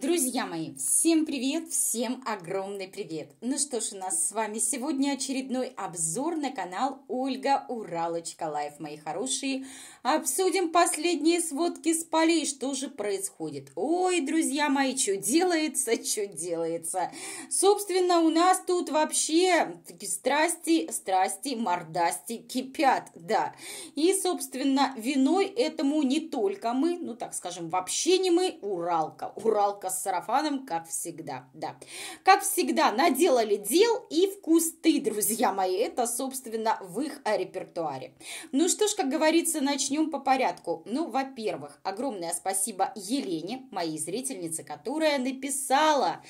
Друзья мои, всем привет, всем огромный привет! Ну что ж, у нас с вами сегодня очередной обзор на канал Ольга Уралочка Лайф, мои хорошие. Обсудим последние сводки с полей, что же происходит. Ой, друзья мои, что делается, что делается. Собственно, у нас тут вообще страсти, страсти, мордасти кипят, да. И, собственно, виной этому не только мы, ну так скажем, вообще не мы, Уралка, Уралка с сарафаном, как всегда, да. Как всегда, наделали дел и вкус ты, друзья мои. Это, собственно, в их репертуаре. Ну что ж, как говорится, начнем по порядку. Ну, во-первых, огромное спасибо Елене, моей зрительнице, которая написала,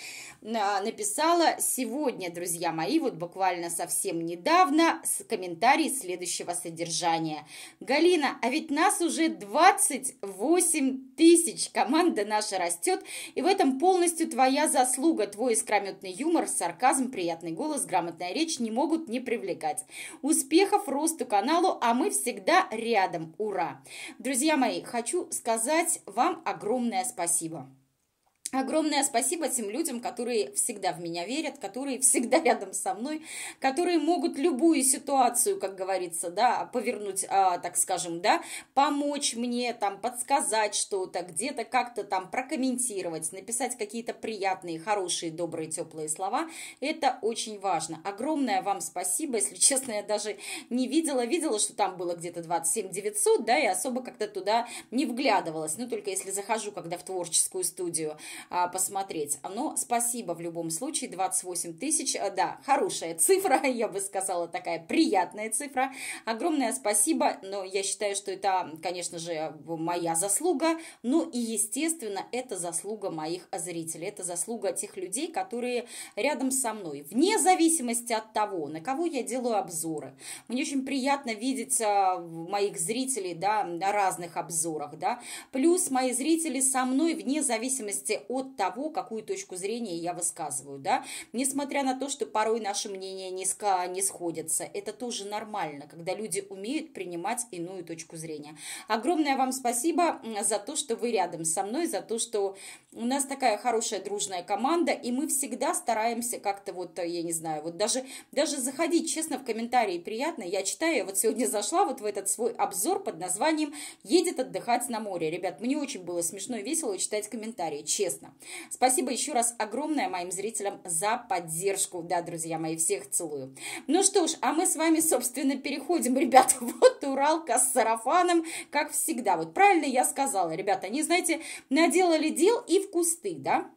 а, написала сегодня, друзья мои, вот буквально совсем недавно, с комментарий следующего содержания. Галина, а ведь нас уже 28 тысяч, команда наша растет, и вот этом полностью твоя заслуга. Твой искрометный юмор, сарказм, приятный голос, грамотная речь не могут не привлекать. Успехов, росту каналу, а мы всегда рядом. Ура! Друзья мои, хочу сказать вам огромное спасибо. Огромное спасибо тем людям, которые всегда в меня верят, которые всегда рядом со мной, которые могут любую ситуацию, как говорится, да, повернуть, а, так скажем, да, помочь мне, там, подсказать что-то, где-то как-то там прокомментировать, написать какие-то приятные, хорошие, добрые, теплые слова. Это очень важно. Огромное вам спасибо, если честно, я даже не видела, видела, что там было где-то 27 900, да, и особо как-то туда не вглядывалась, ну, только если захожу, когда в творческую студию, а, посмотреть. Но спасибо в любом случае, 28 тысяч, э, да, хорошая цифра, я бы сказала, такая приятная цифра. Огромное спасибо, но я считаю, что это, конечно же, моя заслуга, ну и, естественно, это заслуга моих зрителей, это заслуга тех людей, которые рядом со мной, вне зависимости от того, на кого я делаю обзоры. Мне очень приятно видеть э, моих зрителей, да, на разных обзорах, да, плюс мои зрители со мной вне зависимости от того, какую точку зрения я высказываю, да, несмотря на то, что порой наши мнения низко не сходятся, это тоже нормально, когда люди умеют принимать иную точку зрения. Огромное вам спасибо за то, что вы рядом со мной, за то, что у нас такая хорошая дружная команда, и мы всегда стараемся как-то вот, э, я не знаю, вот даже, даже заходить, честно, в комментарии приятно, я читаю, я вот сегодня зашла вот в этот свой обзор под названием «Едет отдыхать на море». Ребят, мне очень было смешно и весело читать комментарии, честно полезно. Спасибо еще раз огромное моим зрителям за поддержку. Да, друзья мои, всех целую. Ну что ж, а мы с вами, собственно, переходим, ребята, вот Уралка с сарафаном, как всегда. Вот правильно я сказала, ребята, они, знаете, наделали дел и в кусты, да?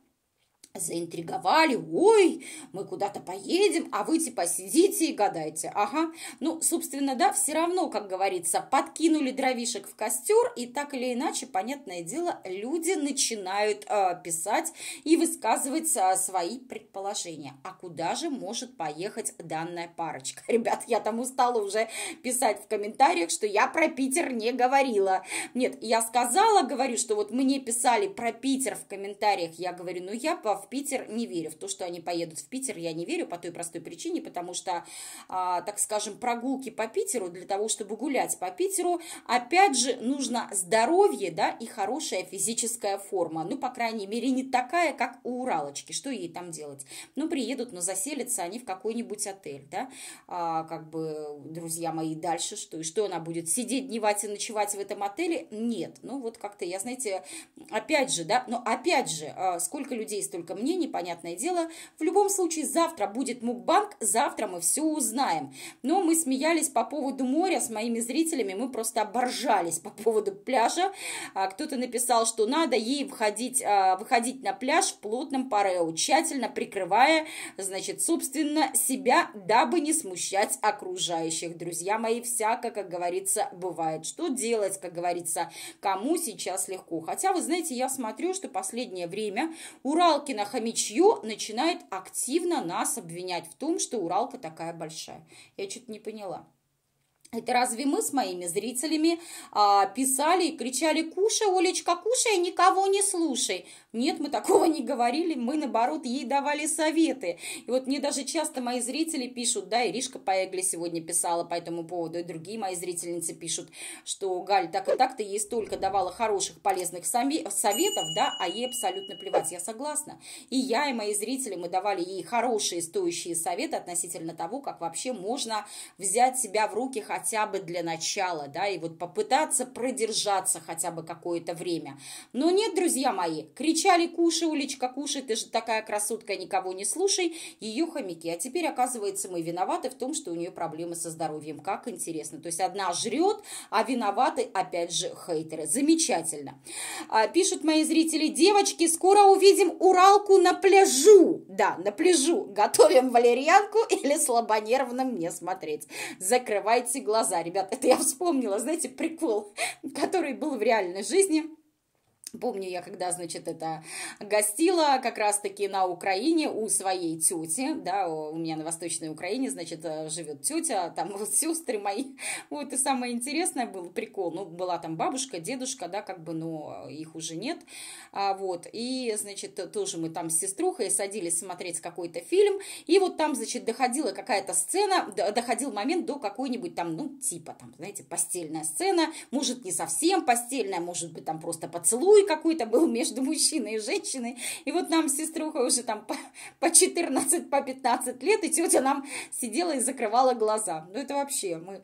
заинтриговали, ой, мы куда-то поедем, а вы типа сидите и гадайте. Ага, ну, собственно, да, все равно, как говорится, подкинули дровишек в костер, и так или иначе, понятное дело, люди начинают э, писать и высказывать э, свои предположения. А куда же может поехать данная парочка? Ребят, я там устала уже писать в комментариях, что я про Питер не говорила. Нет, я сказала, говорю, что вот мне писали про Питер в комментариях, я говорю, ну я по в Питер не верю. В то, что они поедут в Питер, я не верю по той простой причине, потому что, а, так скажем, прогулки по Питеру, для того, чтобы гулять по Питеру, опять же, нужно здоровье, да, и хорошая физическая форма. Ну, по крайней мере, не такая, как у Уралочки. Что ей там делать? Ну, приедут, но заселятся они в какой-нибудь отель, да. А, как бы, друзья мои, дальше что? И что она будет сидеть, дневать и ночевать в этом отеле? Нет. Ну, вот как-то я, знаете, опять же, да, но опять же, а, сколько людей, столько только мне, непонятное дело. В любом случае, завтра будет мукбанк, завтра мы все узнаем. Но мы смеялись по поводу моря с моими зрителями, мы просто оборжались по поводу пляжа. А кто-то написал, что надо ей выходить, а, выходить на пляж в плотном парео, тщательно прикрывая, значит, собственно, себя, дабы не смущать окружающих. Друзья мои, всяко, как говорится, бывает. Что делать, как говорится, кому сейчас легко? Хотя, вы знаете, я смотрю, что последнее время уралкина на хомячью начинает активно нас обвинять в том, что Уралка такая большая. Я что-то не поняла. Это разве мы с моими зрителями а, писали и кричали «Кушай, Олечка, кушай, никого не слушай». Нет, мы такого не говорили, мы, наоборот, ей давали советы. И вот мне даже часто мои зрители пишут, да, Иришка Паегли сегодня писала по этому поводу, и другие мои зрительницы пишут, что Галь, так и так ты ей столько давала хороших, полезных советов, да, а ей абсолютно плевать. Я согласна. И я, и мои зрители, мы давали ей хорошие, стоящие советы относительно того, как вообще можно взять себя в руки, хотя хотя бы для начала, да, и вот попытаться продержаться хотя бы какое-то время. Но нет, друзья мои, кричали «Кушай, Улечка, кушай, ты же такая красотка, никого не слушай», ее хомяки. А теперь, оказывается, мы виноваты в том, что у нее проблемы со здоровьем. Как интересно. То есть одна жрет, а виноваты, опять же, хейтеры. Замечательно. А, пишут мои зрители, девочки, скоро увидим Уралку на пляжу. Да, на пляжу. Готовим валерьянку или слабонервно мне смотреть. Закрывайте глаза глаза, ребят. Это я вспомнила, знаете, прикол, который был в реальной жизни – Помню я, когда, значит, это гостила как раз-таки на Украине у своей тети, да, у меня на Восточной Украине, значит, э, живет тетя, а там вот сестры мои, вот и самое интересное был прикол, ну, была там бабушка, дедушка, да, как бы, но их уже нет, а, вот, и, значит, тоже мы там с сеструхой садились смотреть какой-то фильм, и вот там, значит, доходила какая-то сцена, доходил момент до какой-нибудь там, ну, типа, там, знаете, постельная сцена, может, не совсем постельная, может быть, там просто поцелуй, поцелуй какой-то был между мужчиной и женщиной. И вот нам сеструха уже там по, по 14, по 15 лет, и тетя нам сидела и закрывала глаза. Ну это вообще мы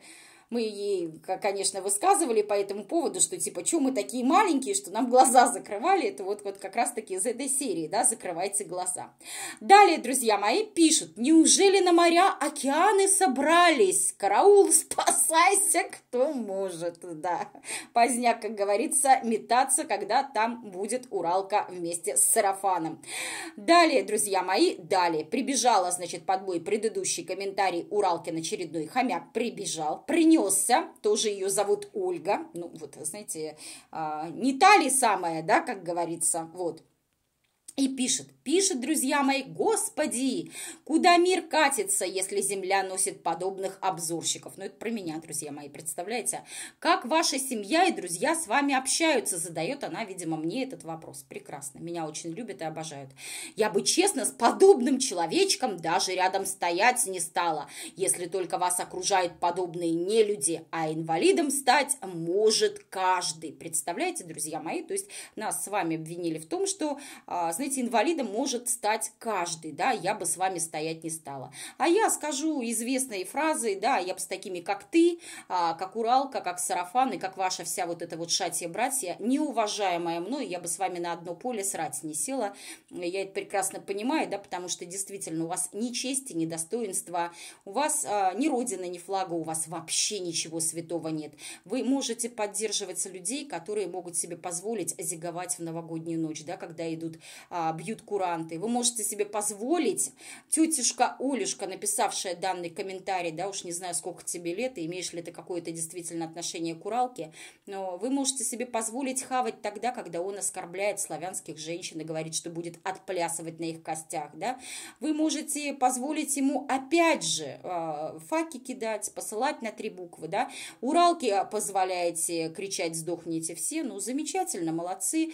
мы ей, конечно, высказывали по этому поводу, что типа, что мы такие маленькие, что нам глаза закрывали. Это вот, вот как раз-таки из этой серии, да, закрывайте глаза. Далее, друзья мои, пишут, неужели на моря океаны собрались? Караул, спасайся, кто может, да. Поздняк, как говорится, метаться, когда там будет Уралка вместе с сарафаном. Далее, друзья мои, далее. Прибежала, значит, под мой предыдущий комментарий Уралкин очередной хомяк прибежал, принес Несся, тоже ее зовут Ольга, ну вот, знаете, а, не та ли самая, да, как говорится, вот, и пишет, пишет, друзья мои, господи, куда мир катится, если земля носит подобных обзорщиков. Ну, это про меня, друзья мои, представляете? Как ваша семья и друзья с вами общаются? Задает она, видимо, мне этот вопрос. Прекрасно, меня очень любят и обожают. Я бы, честно, с подобным человечком даже рядом стоять не стала, если только вас окружают подобные нелюди, а инвалидом стать может каждый. Представляете, друзья мои? То есть нас с вами обвинили в том, что, знаете, Смотрите, инвалидом может стать каждый, да, я бы с вами стоять не стала. А я скажу известные фразы, да, я бы с такими, как ты, а, как Уралка, как Сарафан и как ваша вся вот эта вот шатья-братья, неуважаемая мной, я бы с вами на одно поле срать не села. Я это прекрасно понимаю, да, потому что действительно у вас ни чести, ни достоинства, у вас а, ни родины, ни флага, у вас вообще ничего святого нет. Вы можете поддерживать людей, которые могут себе позволить зиговать в новогоднюю ночь, да, когда идут а, а, бьют куранты. Вы можете себе позволить, тетюшка Олюшка, написавшая данный комментарий, да, уж не знаю, сколько тебе лет, и имеешь ли ты какое-то действительно отношение к Уралке, но вы можете себе позволить хавать тогда, когда он оскорбляет славянских женщин и говорит, что будет отплясывать на их костях, да. Вы можете позволить ему опять же э, факи кидать, посылать на три буквы, да. Уралке позволяете кричать «сдохните все», ну, замечательно, молодцы.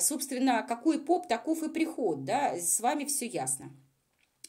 Собственно, какой поп, таков и приход, да, с вами все ясно.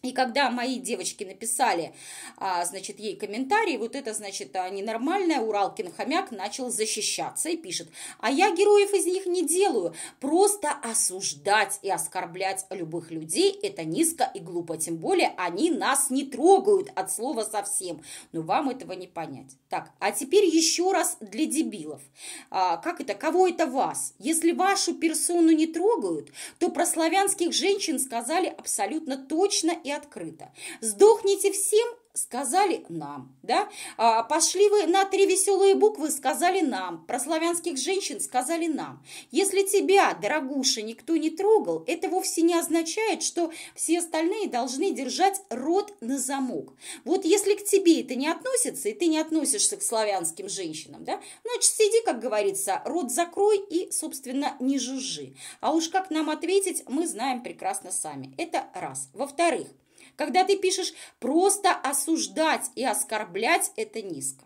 И когда мои девочки написали, а, значит, ей комментарий, вот это, значит, а, ненормальная, Уралкин хомяк начал защищаться и пишет, а я героев из них не делаю, просто осуждать и оскорблять любых людей, это низко и глупо, тем более они нас не трогают от слова совсем, но ну, вам этого не понять. Так, а теперь еще раз для дебилов. А, как это, кого это вас? Если вашу персону не трогают, то про славянских женщин сказали абсолютно точно и открыто. Сдохните всем, сказали нам, да? А, пошли вы на три веселые буквы, сказали нам. Про славянских женщин сказали нам. Если тебя, дорогуша, никто не трогал, это вовсе не означает, что все остальные должны держать рот на замок. Вот если к тебе это не относится, и ты не относишься к славянским женщинам, да? Значит, сиди, как говорится, рот закрой и, собственно, не жужжи. А уж как нам ответить, мы знаем прекрасно сами. Это раз. Во-вторых, когда ты пишешь «просто осуждать и оскорблять» – это низко.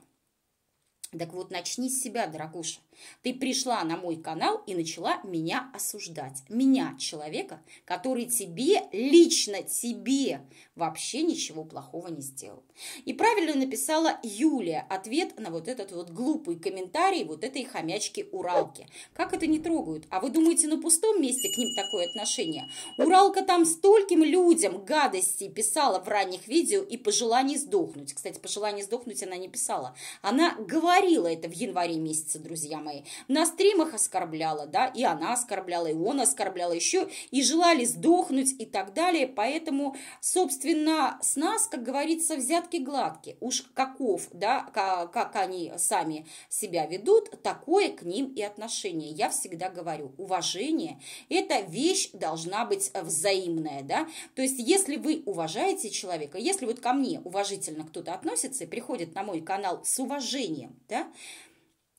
Так вот, начни с себя, дорогуша. Ты пришла на мой канал и начала меня осуждать. Меня, человека, который тебе, лично тебе, вообще ничего плохого не сделал. И правильно написала Юлия ответ на вот этот вот глупый комментарий вот этой хомячки Уралки. Как это не трогают? А вы думаете, на пустом месте к ним такое отношение? Уралка там стольким людям гадости писала в ранних видео и пожелание сдохнуть. Кстати, пожелание сдохнуть она не писала. Она говорила это в январе месяце, друзьям самые. На стримах оскорбляла, да, и она оскорбляла, и он оскорблял еще, и желали сдохнуть и так далее. Поэтому, собственно, с нас, как говорится, взятки гладкие. Уж каков, да, как они сами себя ведут, такое к ним и отношение. Я всегда говорю, уважение – это вещь должна быть взаимная, да. То есть, если вы уважаете человека, если вот ко мне уважительно кто-то относится и приходит на мой канал с уважением, да,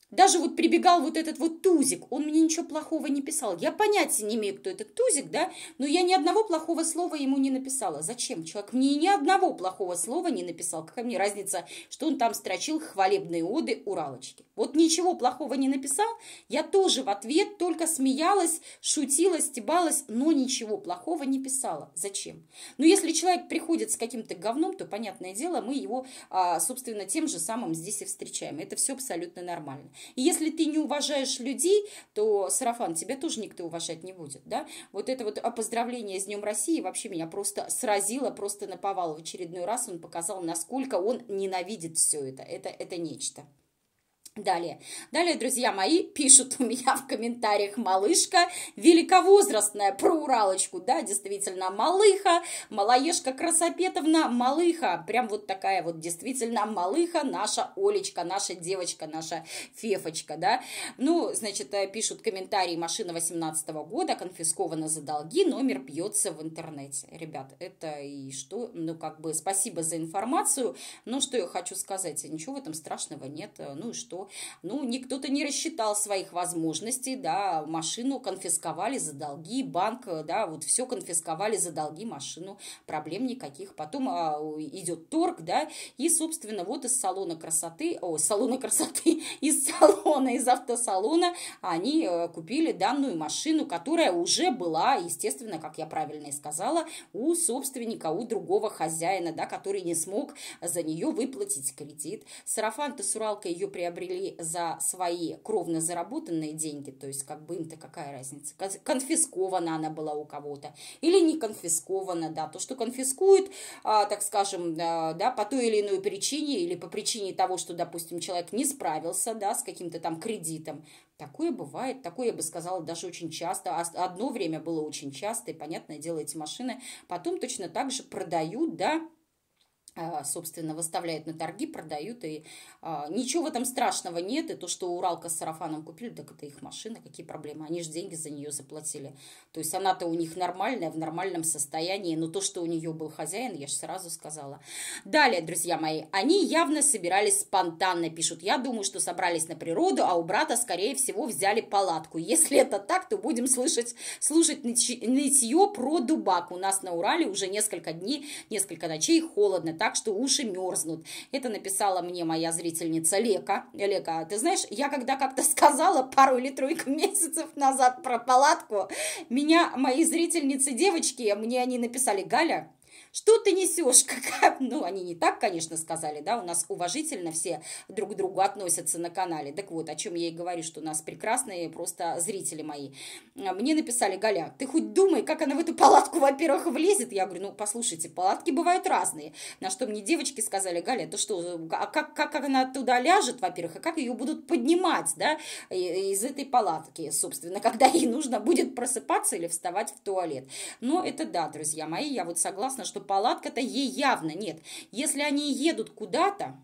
даже вот прибегал вот этот вот Тузик, он мне ничего плохого не писал. Я понятия не имею, кто этот Тузик, да, но я ни одного плохого слова ему не написала. Зачем? Человек мне ни одного плохого слова не написал. Какая мне разница, что он там строчил хвалебные оды Уралочки. Вот ничего плохого не написал, я тоже в ответ только смеялась, шутила, стебалась, но ничего плохого не писала. Зачем? Но ну, если человек приходит с каким-то говном, то, понятное дело, мы его, а, собственно, тем же самым здесь и встречаем. Это все абсолютно нормально если ты не уважаешь людей, то, Сарафан, тебя тоже никто уважать не будет, да? Вот это вот а, поздравление с Днем России вообще меня просто сразило, просто наповал в очередной раз. Он показал, насколько он ненавидит все это. Это, это нечто. Далее. Далее, друзья мои, пишут у меня в комментариях малышка великовозрастная, про Уралочку, да, действительно, малыха, малоежка Красопетовна, малыха, прям вот такая вот действительно малыха, наша Олечка, наша девочка, наша Фефочка, да. Ну, значит, э, пишут комментарии, машина 18 года, конфискована за долги, номер пьется в интернете. Ребят, это и что, ну, как бы, спасибо за информацию, но что я хочу сказать, ничего в этом страшного нет, ну и что, ну, никто-то не рассчитал своих возможностей, да, машину конфисковали за долги, банк, да, вот все конфисковали за долги машину, проблем никаких. Потом а, идет торг, да, и, собственно, вот из салона красоты, о, салона красоты, из салона, из автосалона они э, купили данную машину, которая уже была, естественно, как я правильно и сказала, у собственника, у другого хозяина, да, который не смог за нее выплатить кредит. Сарафан-то Суралка ее приобрели шли за свои кровно заработанные деньги, то есть как бы им-то какая разница, конфискована она была у кого-то или не конфискована, да, то, что конфискуют, а, так скажем, э, да, по той или иной причине или по причине того, что, допустим, человек не справился, да, с каким-то там кредитом, Такое бывает, такое, я бы сказала, даже очень часто. Одно время было очень часто, и, понятное дело, эти машины потом точно так же продают, да, а, собственно, выставляют на торги, продают, и а, ничего в этом страшного нет, и то, что Уралка с сарафаном купили, так это их машина, какие проблемы, они же деньги за нее заплатили, то есть она-то у них нормальная, в нормальном состоянии, но то, что у нее был хозяин, я же сразу сказала. Далее, друзья мои, они явно собирались спонтанно, пишут, я думаю, что собрались на природу, а у брата, скорее всего, взяли палатку, если это так, то будем слышать, слушать нытье про дубак, у нас на Урале уже несколько дней, несколько ночей холодно, так так что уши мерзнут. Это написала мне моя зрительница Лека. Лека, ты знаешь, я когда как-то сказала пару или тройку месяцев назад про палатку, меня мои зрительницы девочки, мне они написали, Галя, что ты несешь, какая... Ну, они не так, конечно, сказали, да, у нас уважительно все друг к другу относятся на канале. Так вот, о чем я и говорю, что у нас прекрасные просто зрители мои. А, мне написали, Галя, ты хоть думай, как она в эту палатку, во-первых, влезет. Я говорю, ну, послушайте, палатки бывают разные. На что мне девочки сказали, Галя, то что, а как, как она туда ляжет, во-первых, а как ее будут поднимать, да, из этой палатки, собственно, когда ей нужно будет просыпаться или вставать в туалет. Но это да, друзья мои, я вот согласна, что палатка-то ей явно нет. Если они едут куда-то,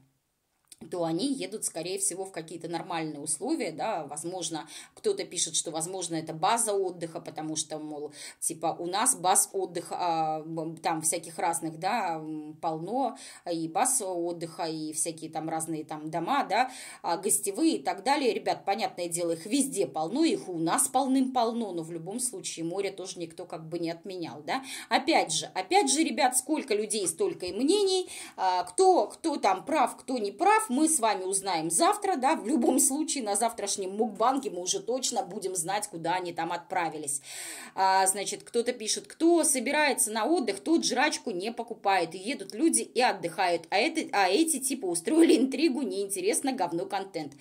то они едут, скорее всего, в какие-то нормальные условия, да, возможно, кто-то пишет, что, возможно, это база отдыха, потому что, мол, типа, у нас баз отдыха, а, там всяких разных, да, полно, и баз отдыха, и всякие там разные там дома, да, а гостевые и так далее, ребят, понятное дело, их везде полно, их у нас полным-полно, но в любом случае море тоже никто как бы не отменял, да, опять же, опять же, ребят, сколько людей, столько и мнений, а, кто, кто там прав, кто не прав, мы с вами узнаем завтра, да, в любом случае на завтрашнем мукбанге мы уже точно будем знать, куда они там отправились. А, значит, кто-то пишет, кто собирается на отдых, тот жрачку не покупает, едут люди и отдыхают, а, это, а эти типа устроили интригу, неинтересно, говно контент.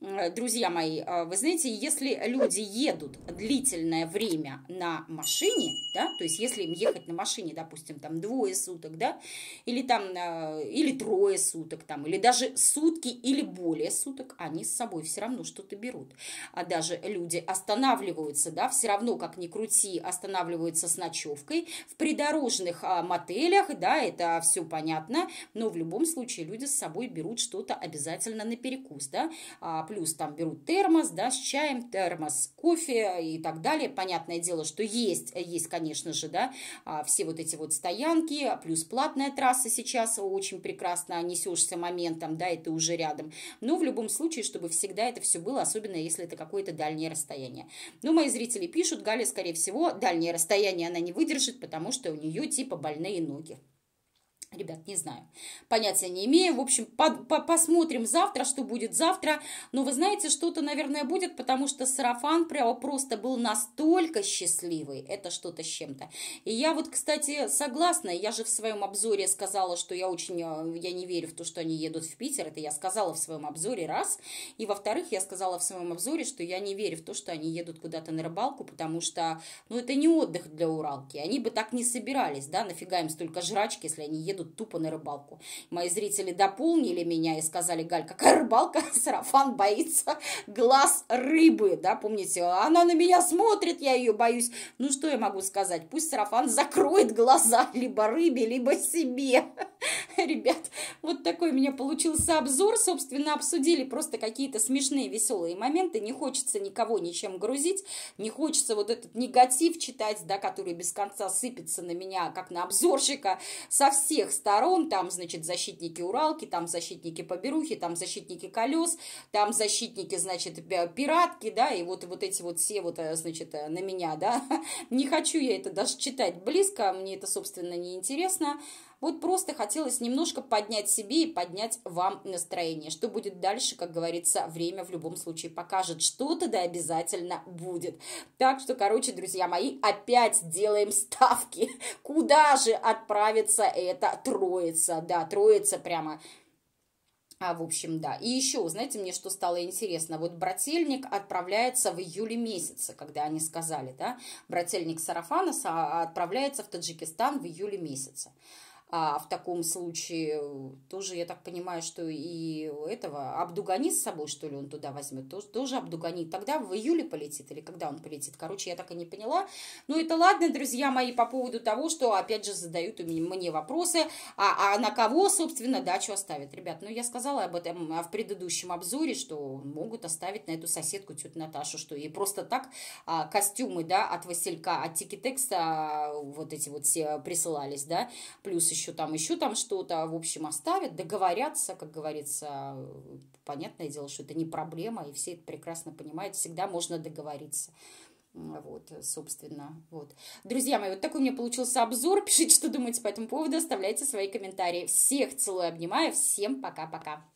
Э, друзья мои, э, вы знаете, если люди едут длительное время на машине, да, то есть если им ехать на машине, допустим, там двое суток, да, или там, э, или трое суток, там, или даже сутки или более суток, они с собой все равно что-то берут. А даже люди останавливаются, да, все равно, как ни крути, останавливаются с ночевкой в придорожных а, мотелях, да, это все понятно, но в любом случае люди с собой берут что-то обязательно на перекус, да, а плюс там берут термос, да, с чаем, термос, кофе и так далее. Понятное дело, что есть, есть, конечно же, да, а, все вот эти вот стоянки, плюс платная трасса сейчас очень прекрасно несешься моментом, да, и ты уже рядом. Но в любом случае, чтобы всегда это все было, особенно если это какое-то дальнее расстояние. Но мои зрители пишут, Галя, скорее всего, дальнее расстояние она не выдержит, потому что у нее типа больные ноги. Ребят, не знаю. Понятия не имею. В общем, по по посмотрим завтра, что будет завтра. Но вы знаете, что-то, наверное, будет, потому что сарафан прямо просто был настолько счастливый. Это что-то с чем-то. И я вот, кстати, согласна. Я же в своем обзоре сказала, что я очень... Э, я не верю в то, что они едут в Питер. Это я сказала в своем обзоре раз. И, во-вторых, я сказала в своем обзоре, что я не верю в то, что они едут куда-то на рыбалку, потому что, ну, это не отдых для Уралки. Они бы так не собирались, да, нафига им столько жрачки, если они едут едут тупо на рыбалку. Мои зрители дополнили меня и сказали, Галь, какая рыбалка, сарафан боится глаз рыбы, да, помните, она на меня смотрит, я ее боюсь. Ну, что я могу сказать, пусть сарафан закроет глаза либо рыбе, либо себе. Ребят, вот такой у меня получился обзор, собственно, обсудили просто какие-то смешные, веселые моменты, не хочется никого ничем грузить, не хочется вот этот негатив читать, да, который без конца сыпется на меня, как на обзорщика со всех всех сторон, там, значит, защитники Уралки, там защитники Поберухи, там защитники Колес, там защитники, значит, пиратки, да, и вот, вот эти вот все вот, э, значит, э, на меня, да, не хочу я это даже читать близко, мне это, собственно, не интересно, вот просто хотелось немножко поднять себе и поднять вам настроение. Что будет дальше, как говорится, время в любом случае покажет. Что-то да обязательно будет. Так что, короче, друзья мои, опять делаем ставки. Куда же отправится эта троица? Да, троица прямо... А, в общем, да. И еще, знаете, мне что стало интересно? Вот брательник отправляется в июле месяце, когда они сказали, да? Брательник Сарафана отправляется в Таджикистан в июле месяце. А в таком случае э, тоже, я так понимаю, что и этого Абдугани с собой, что ли, он туда возьмет, тоже, тоже Абдугани. Тогда в июле полетит или когда он полетит? Короче, я так и не поняла. Ну, это ладно, друзья мои, по поводу того, что, опять же, задают мне вопросы, а, а на кого, собственно, дачу оставят? Ребят, ну, я сказала об этом а в предыдущем обзоре, что могут оставить на эту соседку тетю Наташу, что и просто так а, костюмы, да, от Василька, от Тикитекса а, вот эти вот все присылались, да, плюс еще там, еще там что-то, а, в общем, оставят, договорятся, как говорится, понятное дело, что это не проблема, и все это прекрасно понимают, всегда можно договориться. Вот, собственно, вот. Друзья мои, вот такой у меня получился обзор. Пишите, что думаете по этому поводу, оставляйте свои комментарии. Всех целую, обнимаю, всем пока-пока.